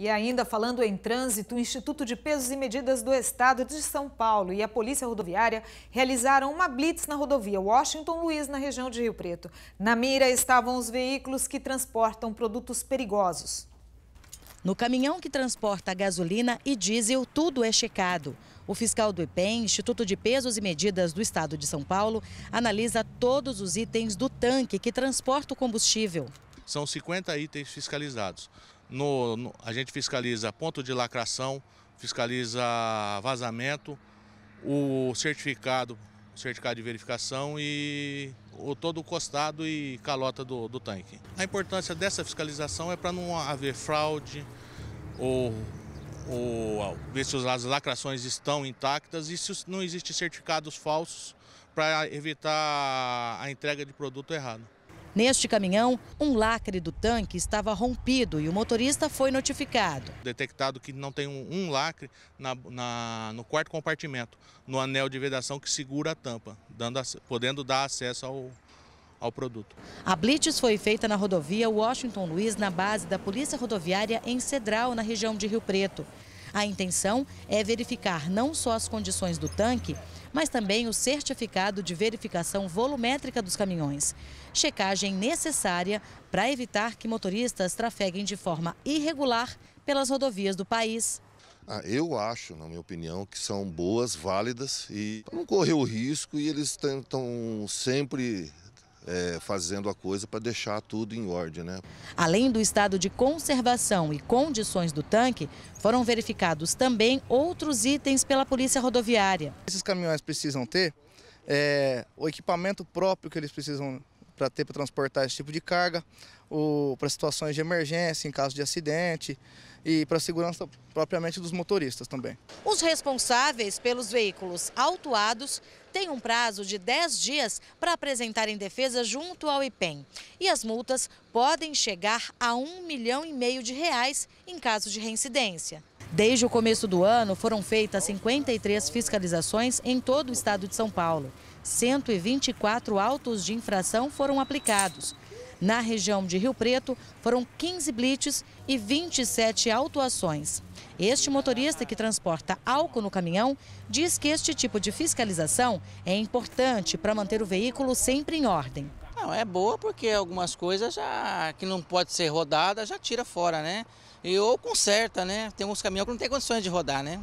E ainda falando em trânsito, o Instituto de Pesos e Medidas do Estado de São Paulo e a Polícia Rodoviária realizaram uma blitz na rodovia Washington Luiz, na região de Rio Preto. Na mira estavam os veículos que transportam produtos perigosos. No caminhão que transporta gasolina e diesel, tudo é checado. O fiscal do IPEM, Instituto de Pesos e Medidas do Estado de São Paulo, analisa todos os itens do tanque que transporta o combustível. São 50 itens fiscalizados. No, no, a gente fiscaliza ponto de lacração, fiscaliza vazamento, o certificado, certificado de verificação e o, todo o costado e calota do, do tanque. A importância dessa fiscalização é para não haver fraude ou, ou ver se as lacrações estão intactas e se não existem certificados falsos para evitar a entrega de produto errado. Neste caminhão, um lacre do tanque estava rompido e o motorista foi notificado. Detectado que não tem um, um lacre na, na, no quarto compartimento, no anel de vedação que segura a tampa, dando, podendo dar acesso ao, ao produto. A blitz foi feita na rodovia Washington Luiz, na base da Polícia Rodoviária em Cedral, na região de Rio Preto. A intenção é verificar não só as condições do tanque, mas também o certificado de verificação volumétrica dos caminhões. Checagem necessária para evitar que motoristas trafeguem de forma irregular pelas rodovias do país. Ah, eu acho, na minha opinião, que são boas, válidas e não correr o risco e eles tentam sempre é, fazendo a coisa para deixar tudo em ordem. Né? Além do estado de conservação e condições do tanque, foram verificados também outros itens pela Polícia Rodoviária. Esses caminhões precisam ter é, o equipamento próprio que eles precisam para ter para transportar esse tipo de carga, para situações de emergência, em caso de acidente e para a segurança propriamente dos motoristas também. Os responsáveis pelos veículos autuados têm um prazo de 10 dias para apresentarem defesa junto ao IPEM. E as multas podem chegar a um milhão e meio de reais em caso de reincidência. Desde o começo do ano, foram feitas 53 fiscalizações em todo o estado de São Paulo. 124 autos de infração foram aplicados. Na região de Rio Preto, foram 15 blitz e 27 autuações. Este motorista que transporta álcool no caminhão diz que este tipo de fiscalização é importante para manter o veículo sempre em ordem. Não, é boa porque algumas coisas já que não pode ser rodada já tira fora, né? E ou conserta, né? Tem uns caminhões que não tem condições de rodar, né?